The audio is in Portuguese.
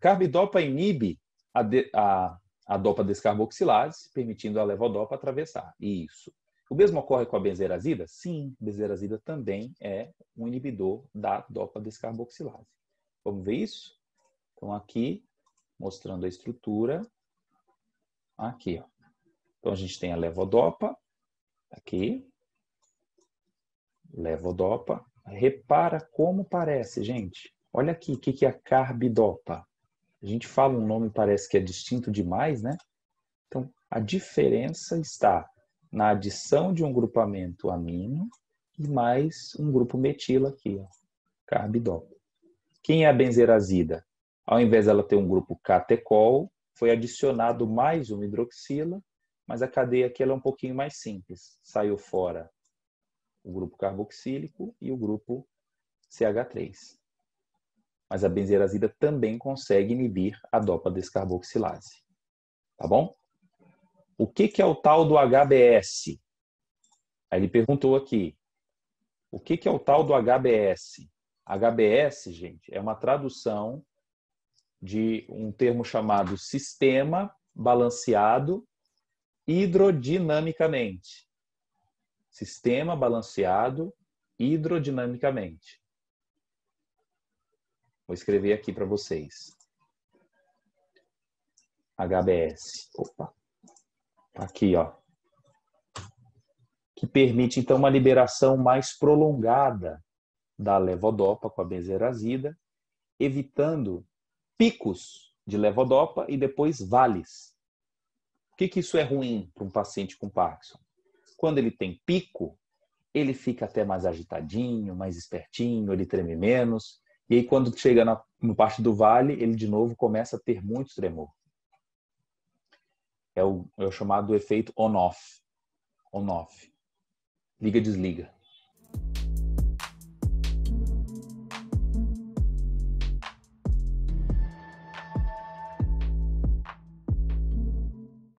Carbidopa inibe a, de, a, a dopa descarboxilase, permitindo a levodopa atravessar. Isso. O mesmo ocorre com a benzerazida? Sim, benzerazida também é um inibidor da dopa descarboxilase. Vamos ver isso? Então, aqui, mostrando a estrutura. Aqui, ó. Então, a gente tem a levodopa, aqui. Levodopa. Repara como parece, gente. Olha aqui o que, que é a carbidopa a gente fala um nome parece que é distinto demais, né? Então, a diferença está na adição de um grupamento amino e mais um grupo metila aqui, ó, carbidol. Quem é a benzerazida? Ao invés dela ter um grupo catecol, foi adicionado mais uma hidroxila, mas a cadeia aqui é um pouquinho mais simples. Saiu fora o grupo carboxílico e o grupo CH3 mas a benzerazida também consegue inibir a dopa descarboxilase. Tá bom? O que, que é o tal do HBS? Aí ele perguntou aqui. O que, que é o tal do HBS? HBS, gente, é uma tradução de um termo chamado sistema balanceado hidrodinamicamente. Sistema balanceado hidrodinamicamente. Vou escrever aqui para vocês. HBS. Opa. Aqui, ó. Que permite, então, uma liberação mais prolongada da levodopa com a benzerazida, evitando picos de levodopa e depois vales. O que, que isso é ruim para um paciente com Parkinson? Quando ele tem pico, ele fica até mais agitadinho, mais espertinho, ele treme menos. E aí, quando chega na, parte do vale, ele de novo começa a ter muito tremor. É o, é o chamado efeito on-off. On-off. Liga-desliga.